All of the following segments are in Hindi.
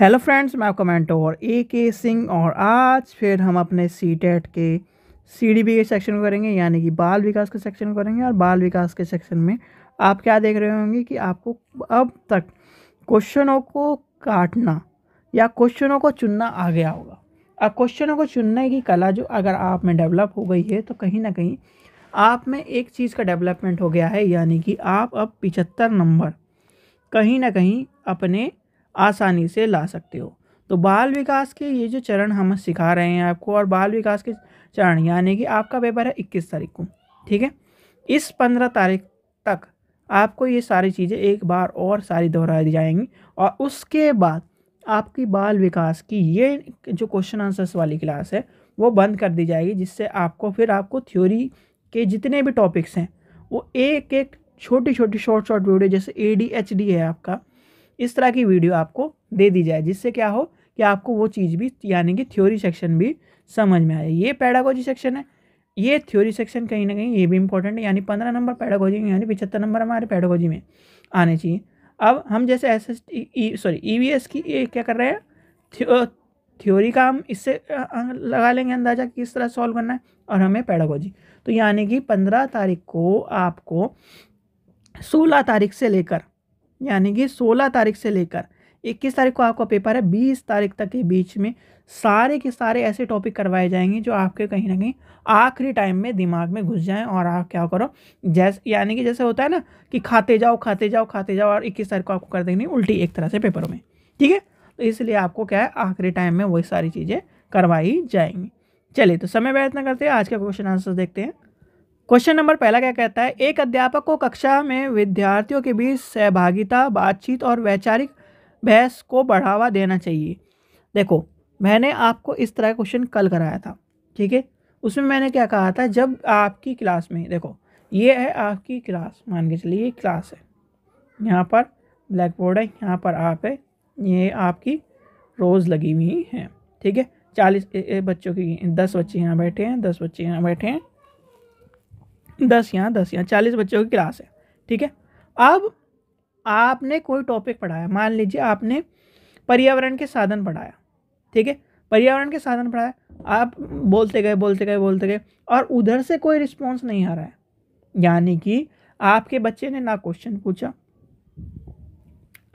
हेलो फ्रेंड्स मैं आपका मेंटोर ए के सिंह और आज फिर हम अपने सी टेट e के सी डी बी के सेक्शन को करेंगे यानी कि बाल विकास के सेक्शन करेंगे और बाल विकास के सेक्शन में आप क्या देख रहे होंगे कि आपको अब तक क्वेश्चनों को काटना या क्वेश्चनों को चुनना आ गया होगा अब क्वेश्चनों को चुनने की कला जो अगर आप में डेवलप हो गई है तो कहीं ना कहीं आप में एक चीज़ का डेवलपमेंट हो गया है यानी कि आप अब पिचहत्तर नंबर कहीं ना कहीं अपने आसानी से ला सकते हो तो बाल विकास के ये जो चरण हम सिखा रहे हैं आपको और बाल विकास के चरण यानी कि आपका पेपर है इक्कीस तारीख को ठीक है इस पंद्रह तारीख तक आपको ये सारी चीज़ें एक बार और सारी दोहरा दी जाएंगी और उसके बाद आपकी बाल विकास की ये जो क्वेश्चन आंसर्स वाली क्लास है वो बंद कर दी जाएगी जिससे आपको फिर आपको थ्योरी के जितने भी टॉपिक्स हैं वो एक एक छोटी छोटी शॉर्ट शॉर्ट वीडियो जैसे ए डी एच डी है आपका इस तरह की वीडियो आपको दे दी जाए जिससे क्या हो कि आपको वो चीज़ भी यानी कि थ्योरी सेक्शन भी समझ में आए ये पैडागोजी सेक्शन है ये थ्योरी सेक्शन कहीं ना कहीं ये भी इंपॉर्टेंट है यानी पंद्रह नंबर पैडागोजी में यानी पिछहत्तर नंबर हमारे पैडागोजी में आने चाहिए अब हम जैसे S S sorry E V S की क्या कर रहे हैं थ्यो, थ्योरी का हम इससे लगा लेंगे अंदाज़ा कि किस तरह सॉल्व करना है और हमें पैडागोजी तो यानी कि पंद्रह तारीख को आपको सोलह तारीख से लेकर यानी कि सोलह तारीख से लेकर इक्कीस तारीख को आपका पेपर है बीस तारीख तक के बीच में सारे के सारे ऐसे टॉपिक करवाए जाएंगे जो आपके कहीं ना कहीं आखिरी टाइम में दिमाग में घुस जाएं और आप क्या करो जैसे यानी कि जैसे होता है ना कि खाते जाओ खाते जाओ खाते जाओ और इक्कीस तारीख को आपको कर देंगे उल्टी एक तरह से पेपरों में ठीक है तो इसलिए आपको क्या है आखिरी टाइम में वही सारी चीज़ें करवाई जाएंगी चलिए तो समय व्यर्थ ना करते हैं आज का क्वेश्चन आंसर देखते हैं क्वेश्चन नंबर पहला क्या कहता है एक अध्यापक को कक्षा में विद्यार्थियों के बीच सहभागिता बातचीत और वैचारिक बहस को बढ़ावा देना चाहिए देखो मैंने आपको इस तरह का क्वेश्चन कल कराया था ठीक है उसमें मैंने क्या कहा था जब आपकी क्लास में देखो ये है आपकी क्लास मान के चलिए ये क्लास है यहाँ पर ब्लैक बोर्ड है यहाँ पर आप है ये आपकी रोज़ लगी हुई है ठीक है चालीस बच्चों की दस बच्चे यहाँ बैठे हैं दस बच्चे यहाँ बैठे हैं दस यहाँ दस यहाँ चालीस बच्चों की क्लास है ठीक है अब आपने कोई टॉपिक पढ़ाया मान लीजिए आपने पर्यावरण के साधन पढ़ाया ठीक है पर्यावरण के साधन पढ़ाया आप बोलते गए बोलते गए बोलते गए और उधर से कोई रिस्पॉन्स नहीं आ रहा है यानी कि आपके बच्चे ने ना क्वेश्चन पूछा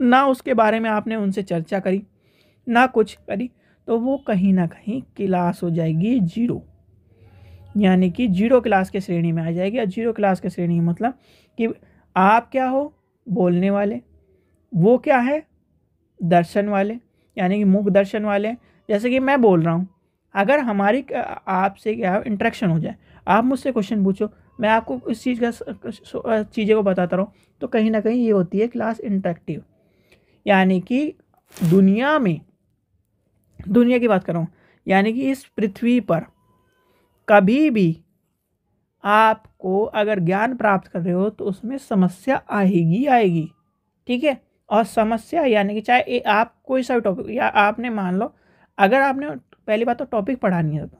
ना उसके बारे में आपने उनसे चर्चा करी ना कुछ करी तो वो कहीं ना कहीं क्लास हो जाएगी जीरो यानी कि जीरो क्लास के श्रेणी में आ जाएगी और जीरो क्लास के श्रेणी मतलब कि आप क्या हो बोलने वाले वो क्या है दर्शन वाले यानी कि मुख दर्शन वाले जैसे कि मैं बोल रहा हूँ अगर हमारी आपसे क्या इंट्रैक्शन हो जाए आप मुझसे क्वेश्चन पूछो मैं आपको इस चीज़ का चीज़ें को बताता रहूँ तो कहीं ना कहीं ये होती है क्लास इंट्रैक्टिव यानी कि दुनिया में दुनिया की बात कर रहा हूँ यानी कि इस पृथ्वी पर कभी भी आपको अगर ज्ञान प्राप्त कर रहे हो तो उसमें समस्या आएगी आएगी ठीक है और समस्या यानी कि चाहे आप कोई सा भी टॉपिक या आपने मान लो अगर आपने पहली बात तो टॉपिक पढ़ा नहीं होता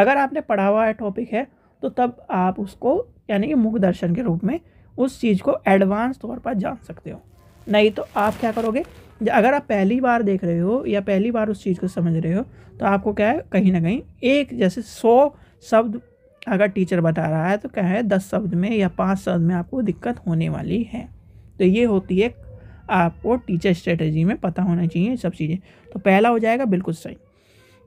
अगर आपने पढ़ा हुआ है टॉपिक है तो तब आप उसको यानी कि मुख दर्शन के रूप में उस चीज़ को एडवांस तौर पर जान सकते हो नहीं तो आप क्या करोगे अगर आप पहली बार देख रहे हो या पहली बार उस चीज़ को समझ रहे हो तो आपको क्या है कहीं ना कहीं एक जैसे सौ शब्द अगर टीचर बता रहा है तो क्या है दस शब्द में या पाँच शब्द में आपको दिक्कत होने वाली है तो ये होती है आपको टीचर स्ट्रेटजी में पता होना चाहिए सब चीज़ें तो पहला हो जाएगा बिल्कुल सही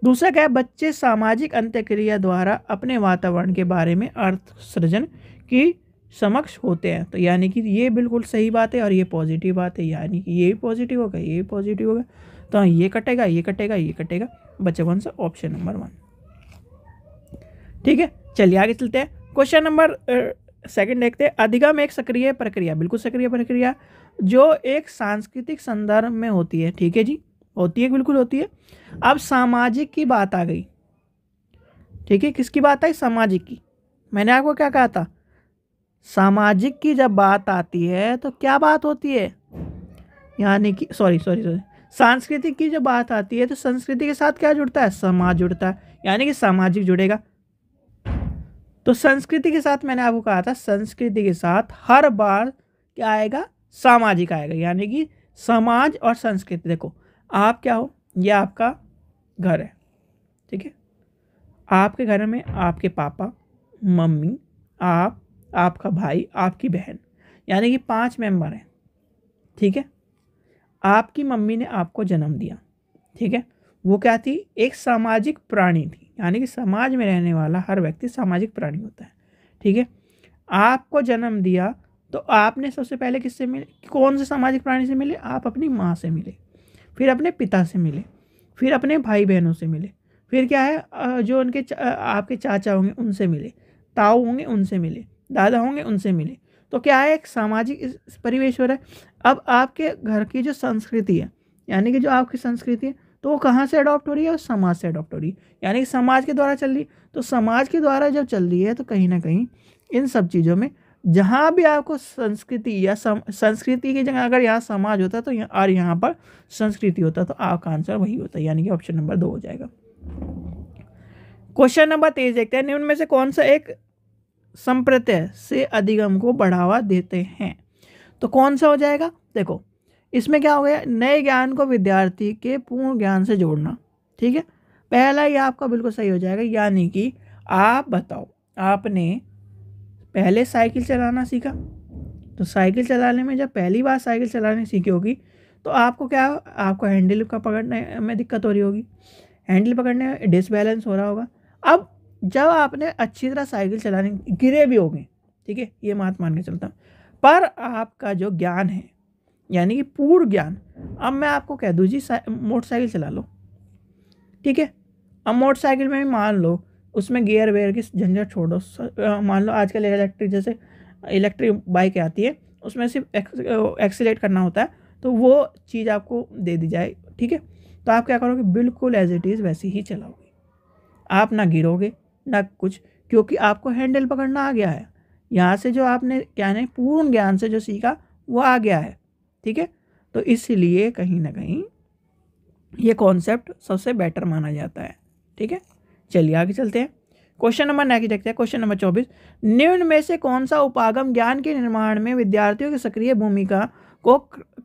दूसरा क्या है बच्चे सामाजिक अंत्यक्रिया द्वारा अपने वातावरण के बारे में अर्थ सृजन की समक्ष होते हैं तो यानी कि ये बिल्कुल सही बात है और ये पॉजिटिव बात है यानी कि ये भी पॉजिटिव होगा ये भी पॉजिटिव होगा तो हाँ, ये कटेगा ये कटेगा ये कटेगा बच्चे वन सा ऑप्शन नंबर वन ठीक है चलिए आगे चलते हैं क्वेश्चन नंबर सेकंड देखते हैं अधिगम एक सक्रिय प्रक्रिया बिल्कुल सक्रिय प्रक्रिया जो एक सांस्कृतिक संदर्भ में होती है ठीक है जी होती है बिल्कुल होती है अब सामाजिक की बात आ गई ठीक है किसकी बात आई सामाजिक की मैंने आपको क्या कहा था सामाजिक की जब बात आती है तो क्या बात होती है यानी कि सॉरी सॉरी सॉरी सांस्कृतिक की जब बात आती है तो संस्कृति के साथ क्या जुड़ता है समाज जुड़ता है यानी कि सामाजिक जुड़ेगा तो संस्कृति के साथ मैंने आपको कहा था संस्कृति के साथ हर बार क्या आएगा सामाजिक आएगा यानी कि समाज और संस्कृति देखो आप क्या हो यह आपका घर है ठीक है आपके घर में आपके पापा मम्मी आप आपका भाई आपकी बहन यानी कि पांच मेंबर हैं ठीक है आपकी मम्मी ने आपको जन्म दिया ठीक है वो क्या थी एक सामाजिक प्राणी थी यानी कि समाज में रहने वाला हर व्यक्ति सामाजिक प्राणी होता है ठीक है आपको जन्म दिया तो आपने सबसे पहले किससे मिले कौन से सामाजिक प्राणी से मिले आप अपनी माँ से मिले फिर अपने पिता से मिले फिर अपने भाई बहनों से मिले फिर क्या है जो उनके आपके चाचा होंगे उनसे मिले ताऊ होंगे उनसे मिले दादा होंगे उनसे मिले तो क्या है एक सामाजिक परिवेश हो रहा है अब आपके घर की जो संस्कृति है यानी कि जो आपकी संस्कृति है तो वो कहाँ से अडॉप्ट हो रही है समाज से अडॉप्ट हो रही है यानी कि समाज के द्वारा चल रही तो समाज के द्वारा जब चल रही है तो कहीं ना कहीं इन सब चीज़ों में जहाँ भी आपको संस्कृति या संस्कृति की जगह अगर यहाँ समाज होता तो और यहाँ पर संस्कृति होता तो आपका आंसर वही होता है यानी कि ऑप्शन नंबर दो हो जाएगा क्वेश्चन नंबर तेईस देखते हैं निम्न में से कौन सा एक संप्रत्यय से अधिगम को बढ़ावा देते हैं तो कौन सा हो जाएगा देखो इसमें क्या हो गया नए ज्ञान को विद्यार्थी के पूर्ण ज्ञान से जोड़ना ठीक है पहला ये आपका बिल्कुल सही हो जाएगा यानी कि आप बताओ आपने पहले साइकिल चलाना सीखा तो साइकिल चलाने में जब पहली बार साइकिल चलाने सीखी होगी तो आपको क्या आपको हैंडल का पकड़ने में दिक्कत हो रही होगी हैंडल पकड़ने में डिसबैलेंस हो रहा होगा अब जब आपने अच्छी तरह साइकिल चलाने गिरे भी होंगे ठीक है ये मात मान के चलता हूँ पर आपका जो ज्ञान है यानी कि पूर्ण ज्ञान अब मैं आपको कह दूँ जी मोटरसाइकिल चला लो ठीक है अब मोटरसाइकिल में भी मान लो उसमें गेयर वेयर की झंझट छोड़ो मान लो आजकल इलेक्ट्रिक जैसे इलेक्ट्रिक बाइक आती है उसमें सिर्फ एक्सीट करना होता है तो वो चीज़ आपको दे दी जाए ठीक है तो आप क्या करोगे बिल्कुल एज इट इज़ वैसी ही चलाओगे आप ना गिरोगे ना कुछ क्योंकि आपको हैंडल पकड़ना आ गया है यहाँ से जो आपने क्या नहीं पूर्ण ज्ञान से जो सीखा वो आ गया है ठीक है तो इसलिए कहीं ना कहीं ये कॉन्सेप्ट सबसे बेटर माना जाता है ठीक है चलिए आगे चलते हैं क्वेश्चन नंबर नाइन देखते हैं क्वेश्चन नंबर चौबीस निम्न में से कौन सा उपागम ज्ञान के निर्माण में विद्यार्थियों की सक्रिय भूमिका को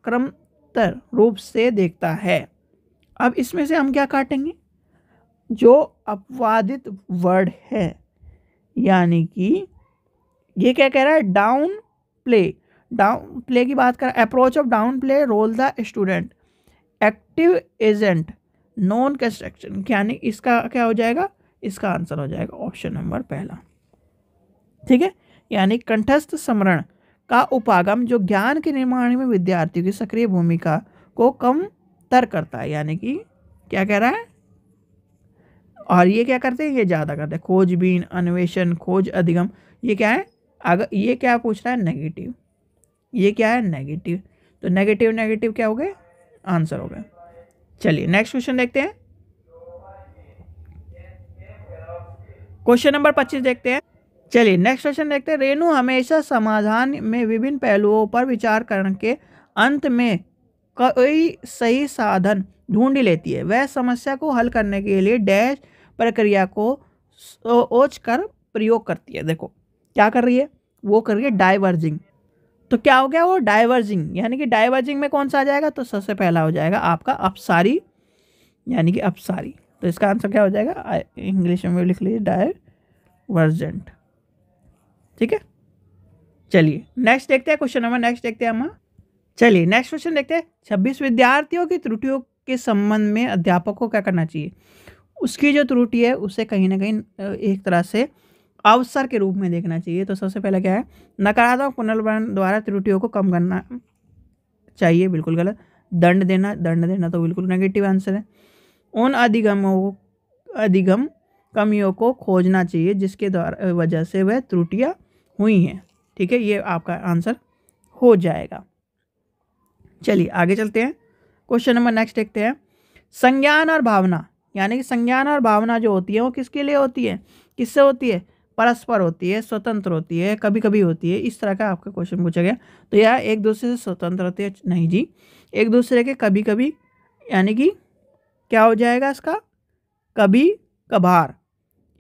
क्रमतर रूप से देखता है अब इसमें से हम क्या काटेंगे जो अपवादित वर्ड है यानी कि ये क्या कह रहा है डाउन प्ले डाउन प्ले की बात करें approach of down play role the student active agent non construction यानी इसका क्या हो जाएगा इसका आंसर हो जाएगा ऑप्शन नंबर पहला ठीक है यानी कंठस्थ समरण का उपागम जो ज्ञान के निर्माण में विद्यार्थियों की सक्रिय भूमिका को कम तर करता है यानी कि क्या कह रहा है और ये क्या करते हैं ये ज़्यादा करते हैं खोजबीन अन्वेषण खोज अधिगम ये क्या है अगर ये क्या पूछ रहा है नेगेटिव ये क्या है नेगेटिव तो नेगेटिव नेगेटिव क्या हो गए आंसर हो गए चलिए नेक्स्ट क्वेश्चन देखते हैं क्वेश्चन नंबर पच्चीस देखते हैं चलिए नेक्स्ट क्वेश्चन देखते हैं रेणु हमेशा समाधान में विभिन्न पहलुओं पर विचार करके अंत में कोई सही साधन ढूंढ लेती है वह समस्या को हल करने के लिए डैश प्रक्रिया को सोच कर प्रयोग करती है देखो क्या कर रही है वो कर रही है डाइवर्जिंग तो क्या हो गया वो डाइवर्जिंग यानी कि डाइवर्जिंग में कौन सा आ जाएगा तो सबसे पहला हो जाएगा आपका अपसारी यानी कि अपसारी तो इसका आंसर क्या हो जाएगा इंग्लिश में लिख लीजिए डाइवर्जेंट ठीक है चलिए नेक्स्ट देखते हैं क्वेश्चन नंबर नेक्स्ट देखते हैं हम चलिए नेक्स्ट क्वेश्चन देखते हैं छब्बीस विद्यार्थियों की त्रुटियों के संबंध में अध्यापक को क्या करना चाहिए उसकी जो त्रुटि है उसे कहीं ना कहीं एक तरह से अवसर के रूप में देखना चाहिए तो सबसे पहले क्या है नकारात्मक पुनर्वरण द्वारा त्रुटियों को कम करना चाहिए बिल्कुल गलत दंड देना दंड देना तो बिल्कुल नेगेटिव आंसर है उन अधिगमों को अधिगम कमियों को खोजना चाहिए जिसके द्वारा वजह से वह त्रुटियाँ हुई हैं ठीक है ये आपका आंसर हो जाएगा चलिए आगे चलते हैं क्वेश्चन नंबर नेक्स्ट देखते हैं संज्ञान और भावना यानी कि संज्ञान और भावना जो होती है वो किसके लिए होती है किससे होती है परस्पर होती है स्वतंत्र होती है कभी कभी होती है इस तरह का आपका क्वेश्चन पूछा गया तो यह एक दूसरे से स्वतंत्र होती है नहीं जी एक दूसरे के कभी कभी यानी कि क्या हो जाएगा इसका कभी कभार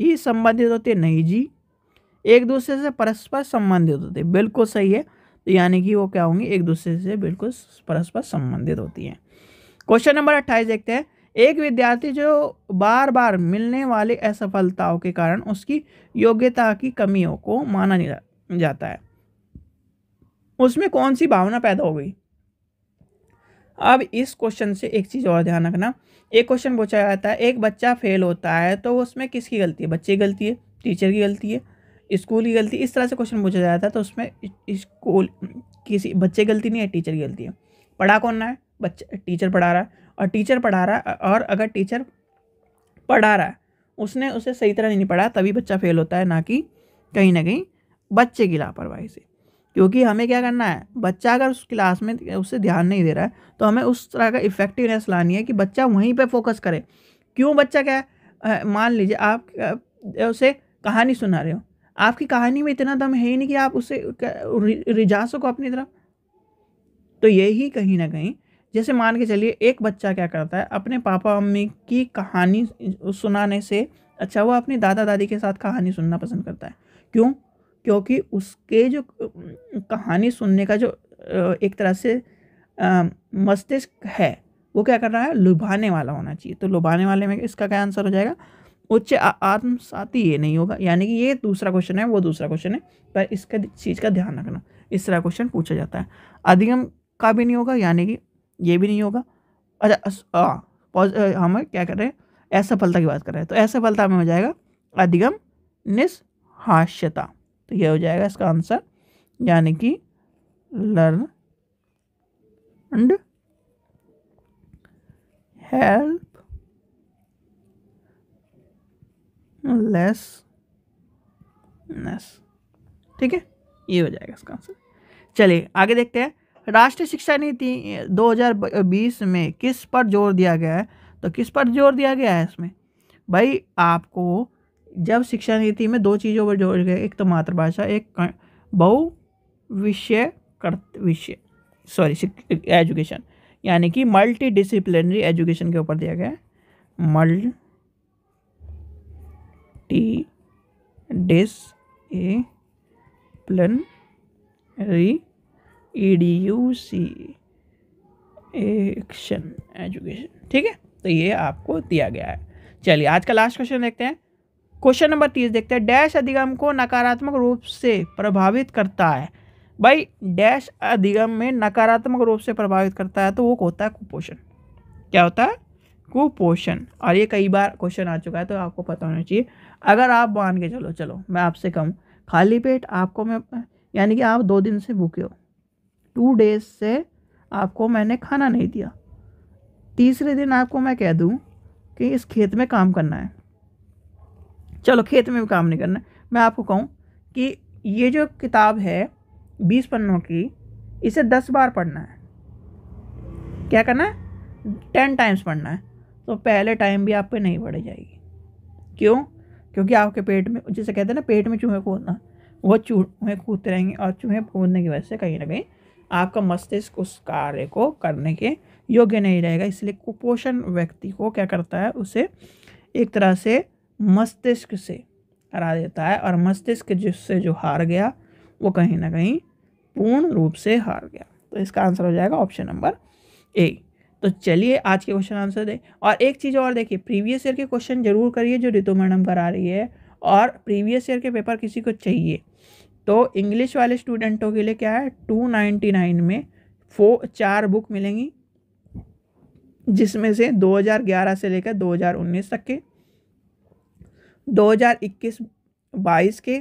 ये संबंधित होते नहीं जी एक दूसरे से परस्पर संबंधित होते बिल्कुल सही है तो यानी कि वो क्या होंगी एक दूसरे से बिल्कुल परस्पर संबंधित होती हैं क्वेश्चन नंबर अट्ठाईस देखते हैं एक विद्यार्थी जो बार बार मिलने वाले असफलताओं के कारण उसकी योग्यता की कमियों को माना नहीं जाता है उसमें कौन सी भावना पैदा हो गई अब इस क्वेश्चन से एक चीज़ और ध्यान रखना एक क्वेश्चन पूछा जाता है एक बच्चा फेल होता है तो उसमें किसकी गलती है बच्चे की गलती है टीचर की गलती है स्कूल की गलती इस तरह से क्वेश्चन पूछा जाता है तो उसमें स्कूल किसी बच्चे की गलती नहीं है टीचर की गलती है पढ़ा कौन रहा है बच्चा टीचर पढ़ा रहा है और टीचर पढ़ा रहा और अगर टीचर पढ़ा रहा उसने उसे सही तरह नहीं पढ़ा तभी बच्चा फेल होता है ना कि कहीं ना कहीं बच्चे की लापरवाही से क्योंकि हमें क्या करना है बच्चा अगर उस क्लास में उससे ध्यान नहीं दे रहा है तो हमें उस तरह का इफेक्टिवनेस लानी है कि बच्चा वहीं पर फोकस करे क्यों बच्चा क्या है मान लीजिए आप उसे कहानी सुना रहे हो आपकी कहानी में इतना दम है ही नहीं कि आप उसे रिजा सको अपनी तरफ तो यही कहीं ना कहीं जैसे मान के चलिए एक बच्चा क्या करता है अपने पापा मम्मी की कहानी सुनाने से अच्छा वो अपने दादा दादी के साथ कहानी सुनना पसंद करता है क्यों क्योंकि उसके जो कहानी सुनने का जो एक तरह से मस्तिष्क है वो क्या कर रहा है लुभाने वाला होना चाहिए तो लुभाने वाले में इसका क्या आंसर हो जाएगा उच्च आत्मसाती ये नहीं होगा यानी कि ये दूसरा क्वेश्चन है वो दूसरा क्वेश्चन है पर इसका चीज़ का ध्यान रखना इस तरह क्वेश्चन पूछा जाता है अधिगम का भी नहीं होगा यानी कि ये भी नहीं होगा अच्छा हम क्या कर रहे हैं असफलता की बात कर रहे हैं तो असफलता में हो जाएगा अधिगम निस्हास्यता तो यह हो जाएगा इसका आंसर यानी कि लर्न हेल्प लेस नेस ठीक है ये हो जाएगा इसका आंसर चलिए आगे देखते हैं राष्ट्रीय शिक्षा नीति 2020 में किस पर जोर दिया गया है तो किस पर जोर दिया गया है इसमें भाई आपको जब शिक्षा नीति में दो चीज़ों पर जोर गया एक तो मातृभाषा एक बहु विषय विषय सॉरी एजुकेशन यानी कि मल्टी डिसिप्लिनरी एजुकेशन के ऊपर दिया गया है multi dis a re E D U C action education ठीक है तो ये आपको दिया गया है चलिए आज का लास्ट क्वेश्चन देखते हैं क्वेश्चन नंबर तीस देखते हैं डैश अधिगम को नकारात्मक रूप से प्रभावित करता है भाई डैश अधिगम में नकारात्मक रूप से प्रभावित करता है तो वो होता है कुपोषण क्या होता है कुपोषण और ये कई बार क्वेश्चन आ चुका है तो आपको पता होना चाहिए अगर आप मान के चलो चलो मैं आपसे कहूँ खाली पेट आपको मैं यानी कि आप दो दिन से भूखे हो टू डेज से आपको मैंने खाना नहीं दिया तीसरे दिन आपको मैं कह दूँ कि इस खेत में काम करना है चलो खेत में भी काम नहीं करना है मैं आपको कहूँ कि ये जो किताब है बीस पन्नों की इसे दस बार पढ़ना है क्या करना है टेन टाइम्स पढ़ना है तो पहले टाइम भी आप पे नहीं पढ़ी जाएगी क्यों क्योंकि आपके पेट में जिसे कहते हैं ना पेट में चूहे कूदना वो चूहे कूदते रहेंगे और चूहे कूदने की वजह से कहीं ना कहीं आपका मस्तिष्क उस कार्य को करने के योग्य नहीं रहेगा इसलिए कुपोषण व्यक्ति को क्या करता है उसे एक तरह से मस्तिष्क से हरा देता है और मस्तिष्क जिससे जो हार गया वो कहीं ना कहीं पूर्ण रूप से हार गया तो इसका आंसर हो जाएगा ऑप्शन नंबर ए तो चलिए आज के क्वेश्चन आंसर दें और एक चीज़ और देखिए प्रीवियस ईयर के क्वेश्चन जरूर करिए जो रितु मैडम करा रही है और प्रीवियस ईयर के पेपर किसी को चाहिए तो इंग्लिश वाले स्टूडेंटों के लिए क्या है टू नाइन्टी नाइन में फो चार बुक मिलेंगी जिसमें से दो हज़ार ग्यारह से लेकर दो हज़ार उन्नीस तक के दो हजार इक्कीस बाईस के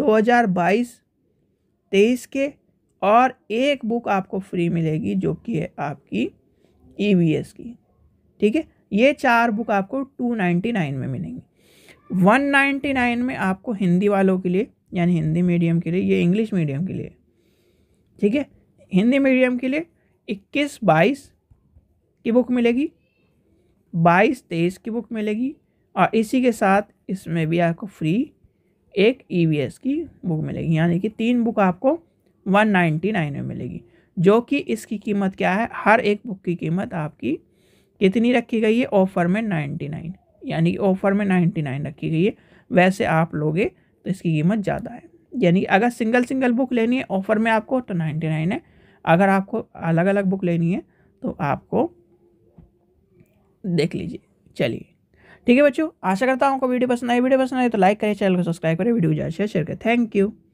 दो हजार बाईस तेईस के और एक बुक आपको फ्री मिलेगी जो कि है आपकी ई e की ठीक है ये चार बुक आपको टू नाइन्टी नाइन में मिलेंगी वन नाइन्टी नाइन में आपको हिंदी वालों के लिए यानी हिंदी मीडियम के लिए ये इंग्लिश मीडियम के लिए ठीक है हिंदी मीडियम के लिए इक्कीस बाईस की बुक मिलेगी बाईस तेईस की बुक मिलेगी और इसी के साथ इसमें भी आपको फ्री एक ई e की बुक मिलेगी यानी कि तीन बुक आपको वन नाइन्टी नाइन में मिलेगी जो कि इसकी कीमत क्या है हर एक बुक की कीमत आपकी कितनी रखी गई है ऑफ़र में नाइन्टी नाइन यानी कि ऑफ़र में नाइन्टी नाइन रखी गई है वैसे आप लोगे तो इसकी कीमत ज़्यादा है यानी अगर सिंगल सिंगल बुक लेनी है ऑफ़र में आपको तो नाइन्टी नाइन है अगर आपको अलग अलग बुक लेनी है तो आपको देख लीजिए चलिए ठीक है बच्चों आशा करता हूँ आपको वीडियो पसंद आई वीडियो पसंद आई तो लाइक करें चैनल को सब्सक्राइब करें वीडियो को ज़्यादा शेयर करें थैंक यू